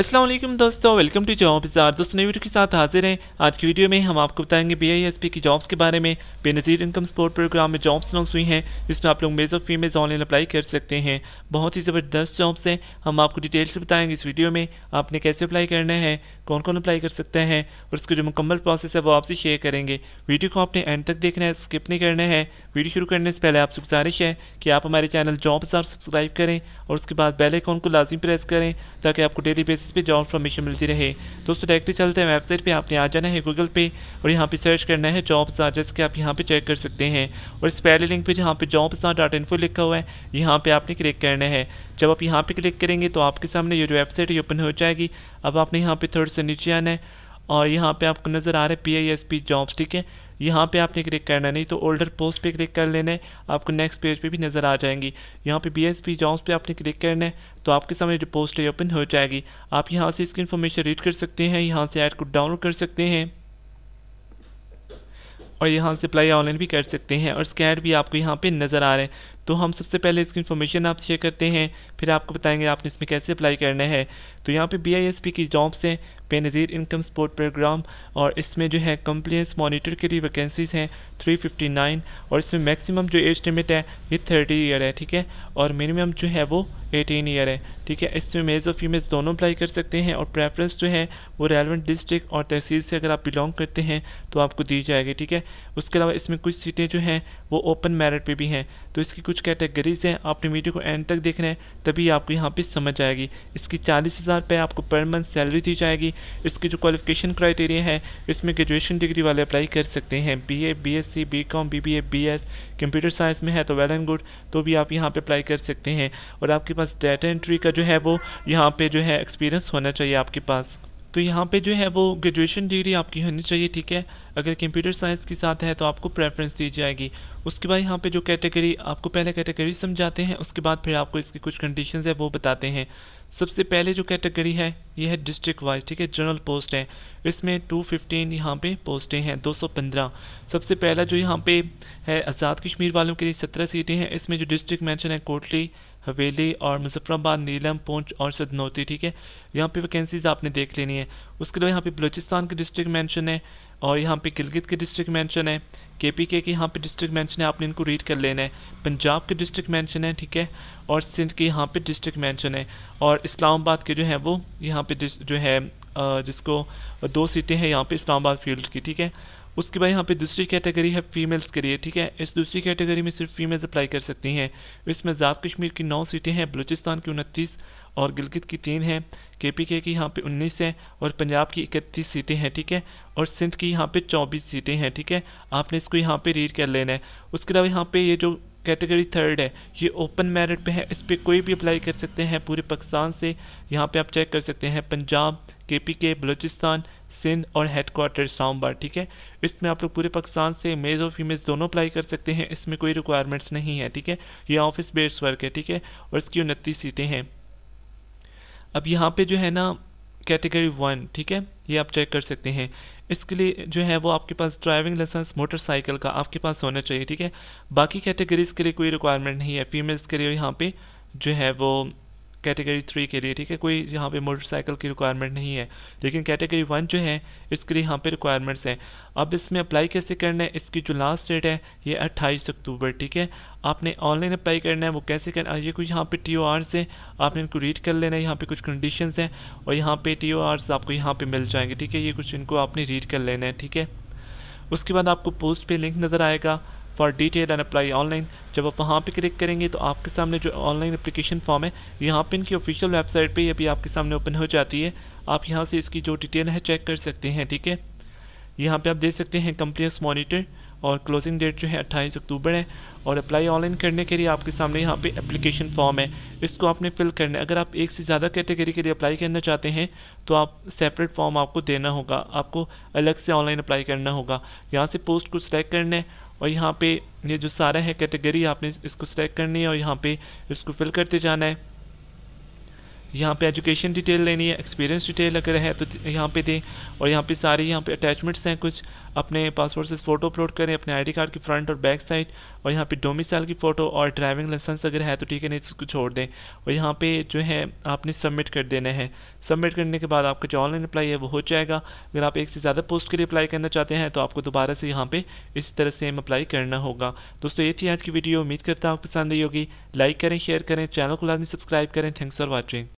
असलम दोस्तों welcome to job बाजार दोस्तों नई वीडियो के साथ हाजिर हैं आज की वीडियो में हम आपको बताएंगे बी की जॉब्स के बारे में बेनज़ीर इनकम सपोर्ट प्रोग्राम में जॉब्स अनाउंस हुई हैं जिसमें आप लोग मेज ऑफ फीमेल्स ऑनलाइन अप्लाई कर सकते हैं बहुत ही ज़बरदस्त जॉब्स हैं हम आपको डिटेल्स बताएंगे इस वीडियो में आपने कैसे अप्लाई करना है कौन कौन अप्लाई कर सकते हैं और इसका जो मुकम्मल प्रोसेस है वो आपसे शेयर करेंगे वीडियो को आपने एंड तक देखना है स्किप नहीं करना है वीडियो शुरू करने से पहले आपसे गुजारिश है कि आप हमारे चैनल जॉब हज़ार सब्सक्राइब करें और उसके बाद बेल आइकॉन को लाजमी प्रेस करें ताकि आपको डेली बेसिस पर जॉब इन्फॉर्मेशन मिलती रहे दोस्तों डायरेक्टली चलते हैं वेबसाइट पर आपने आ जाना है गूगल पे और यहाँ पर सर्च करना है जॉब सार जैसे कि आप यहाँ पर चेक कर सकते हैं और इस पहले लिंक पर जहाँ पर जॉब सार डॉट इन्फो लिखा हुआ है यहाँ पर आपने क्लिक करना है जब आप यहाँ पर क्लिक करेंगे तो आपके सामने ये जो वेबसाइट है ओपन हो जाएगी अब आपने यहाँ पर थोड़ा से नीचे आना है और यहाँ पे आपको नज़र आ रहा है P I S P jobs ठीक है यहाँ पे आपने क्लिक करना नहीं तो ओल्डर पोस्ट पे क्लिक कर लेना है आपको नेक्स्ट पेज पे भी नज़र आ जाएंगी यहाँ पे बी एस पी जॉब्स पे आपने क्लिक करना है तो आपके सामने जो पोस्ट है ओपन हो जाएगी आप यहाँ से इसकी इन्फॉर्मेशन रीड कर सकते हैं यहाँ से ऐड को डाउनलोड कर सकते हैं और यहाँ से अप्लाई ऑनलाइन भी कर सकते हैं और स्कैड भी आपको यहाँ पे नज़र आ रहे हैं तो हम सबसे पहले इसकी इन्फॉर्मेशन आप शेयर करते हैं फिर आपको बताएंगे आपने इसमें कैसे अप्लाई करना है तो यहाँ पे बी की जॉब्स हैं बेनज़ीर इनकम सपोर्ट प्रोग्राम और इसमें जो है कंप्लेंस मॉनिटर के लिए वैकेंसीज़ हैं 359 और इसमें मैक्सिमम जो एज लिमिट है ये 30 ईयर है ठीक है और मिनिमम जो है वो 18 ईयर है ठीक है इसमें मेज और फीमेल्स दोनों अप्लाई कर सकते हैं और प्रेफरेंस जो है वो रेलवेंट डिस्ट्रिक्ट और तहसील से अगर आप बिलोंग करते हैं तो आपको दी जाएगी ठीक है उसके अलावा इसमें कुछ सीटें जो हैं वो ओपन मेरिट पर भी हैं तो इसकी कुछ कुछ कैटेगरीज हैं आपने वीडियो को एंड तक देखना है तभी आपको यहाँ पे समझ आएगी इसकी चालीस हज़ार रुपये आपको पर मंथ सैलरी दी जाएगी इसकी जो क्वालिफिकेशन क्राइटेरिया है इसमें ग्रेजुएशन डिग्री वाले अप्लाई कर सकते हैं B A B S C B com B B A B S computer science में है तो वेल एंड गुड तो भी आप यहाँ पर अप्लाई कर सकते हैं और आपके पास डाटा एंट्री का जो है वो यहाँ पर जो है एक्सपीरियंस होना चाहिए आपके पास तो यहाँ पे जो है वो ग्रेजुएशन डिग्री आपकी होनी चाहिए ठीक है अगर कंप्यूटर साइंस के साथ है तो आपको प्रेफरेंस दी जाएगी उसके बाद यहाँ पे जो कैटेगरी आपको पहले कैटेगरी समझाते हैं उसके बाद फिर आपको इसकी कुछ कंडीशंस है वो बताते हैं सबसे पहले जो कैटेगरी है ये है डिस्ट्रिक्ट वाइज ठीक है जनरल पोस्ट है इसमें टू फिफ्टीन यहाँ पर पोस्टें हैं दो सौ पंद्रह सबसे पहला जो यहाँ पे है आज़ाद कश्मीर वालों के लिए सत्रह सीटें हैं इसमें जो डिस्ट्रिक्ट मैंशन है कोटली हवेली और मुजफ्फराबाद नीलम पुंछ और सदनौती ठीक है यहाँ पे वैकेंसीज आपने देख लेनी है उसके अलावा यहाँ पे बलूचिस्तान के डिस्ट्रिक्ट मेंशन है और यहाँ पे गिलगित के डिस्ट्रिक्ट मेंशन है के पी के यहाँ पे डिस्ट्रिक्ट मेंशन है आपने इनको रीड कर लेना है पंजाब के डिस्ट्रिक्ट मेंशन है ठीक है और सिंध के यहाँ पे डिस्ट्रिक्ट मेंशन है और इस्लामाबाद के जो है वो यहाँ पे जो है जिसको दो सीटें हैं यहाँ पे इस्लामाबाद फील्ड की ठीक है उसके बाद यहाँ पे दूसरी कैटेगरी है फीमेल्स के लिए ठीक है इस दूसरी कैटेगरी में सिर्फ फीमेल्स अप्लाई कर सकती हैं इसमें ज़ात कश्मीर की नौ सीटें हैं बलूचिस्तान की उनतीस और गिलगित की तीन हैं के पी के की यहाँ पे उन्नीस है और पंजाब की इकतीस सीटें हैं ठीक है और सिंध की यहाँ पे चौबीस सीटें हैं ठीक है आपने इसको यहाँ पे रीड कर लेना है उसके अलावा यहाँ पे ये जो कैटेगरी थर्ड है ये ओपन मेरिट पे है इस पर कोई भी अप्लाई कर सकते हैं पूरे पाकिस्तान से यहाँ पे आप चेक कर सकते हैं पंजाब के पी के बलूचिस्तान सिंध और हेडक्वार्टर सामबार ठीक है इसमें आप लोग पूरे पाकिस्तान से मेज और फीमेज दोनों अप्लाई कर सकते हैं इसमें कोई रिक्वायरमेंट्स नहीं है ठीक है ये ऑफिस बेस्ड वर्क है ठीक है और इसकी उनतीस सीटें हैं अब यहाँ पे जो है ना कैटेगरी वन ठीक है ये आप चेक कर सकते हैं इसके लिए जो है वो आपके पास ड्राइविंग लाइसेंस मोटरसाइकिल का आपके पास होना चाहिए ठीक है बाकी कैटेगरीज़ के लिए कोई रिक्वायरमेंट नहीं है फीमेल्स के लिए यहाँ पे जो है वो कैटेगरी थ्री के लिए ठीक है कोई यहाँ पे मोटरसाइकिल की रिक्वायरमेंट नहीं है लेकिन कैटेगरी वन जो है इसके लिए यहाँ पे रिक्वायरमेंट्स हैं अब इसमें अप्लाई कैसे करना है इसकी जो लास्ट डेट है ये अट्ठाईस अक्टूबर ठीक है आपने ऑनलाइन अप्लाई करना है वो कैसे करना ये कुछ यहाँ पे टी ओ आर से आपने इनको रीड कर लेना है यहाँ पे कुछ कंडीशन हैं और यहाँ पे टी ओ आर्स आपको यहाँ पे मिल जाएंगे ठीक है ये कुछ इनको आपने रीड कर लेना है ठीक है उसके बाद आपको पोस्ट पे लिंक नज़र आएगा for detail and apply online जब आप वहाँ पे क्लिक करेंगे तो आपके सामने जो ऑनलाइन अप्लीकेशन फॉर्म है यहाँ पे इनकी ऑफिशियल वेबसाइट पे अभी आपके सामने ओपन हो जाती है आप यहाँ से इसकी जो डिटेल है चेक कर सकते हैं ठीक है यहाँ पे आप देख सकते हैं कंपनीस मॉनिटर और क्लोजिंग डेट जो है अट्ठाईस अक्टूबर है और अप्लाई ऑनलाइन करने के लिए आपके सामने यहाँ पे एप्लीकेशन फॉर्म है इसको आपने फिल करना है अगर आप एक से ज़्यादा कैटेगरी के लिए अप्लाई करना चाहते हैं तो आप सेपरेट फॉर्म आपको देना होगा आपको अलग से ऑनलाइन अप्लाई करना होगा यहाँ से पोस्ट को सिलेक्ट करना है और यहाँ पे ये जो सारा है कैटेगरी आपने इसको सेलेक्ट करनी है और यहाँ पे इसको फिल करते जाना है यहाँ पे एजुकेशन डिटेल लेनी है एक्सपीरियंस डिटेल अगर है तो यहाँ पे दें और यहाँ पे सारे यहाँ पे अटैचमेंट्स हैं कुछ अपने पासपोर्ट से फ़ोटो अपलोड करें अपने आईडी कार्ड की फ्रंट और बैक साइड और यहाँ पे डोमिसाइल की फ़ोटो और ड्राइविंग लाइसेंस अगर है तो ठीक है नहीं तो उसको छोड़ दें और यहाँ पे जो है आपने सबमिट कर देना है सबमिट करने के बाद आपका जो ऑनलाइन अप्लाई है वो हो जाएगा अगर आप एक से ज़्यादा पोस्ट के लिए अप्लाई करना चाहते हैं तो आपको दोबारा से यहाँ पर इसी तरह सेम अप्लाई करना होगा दोस्तों ये थी आज की वीडियो उम्मीद करता हूँ पसंद आई होगी लाइक करें शेयर करें चैनल को लाजमी सब्सक्राइब करें थैंक्स फॉर वॉचिंग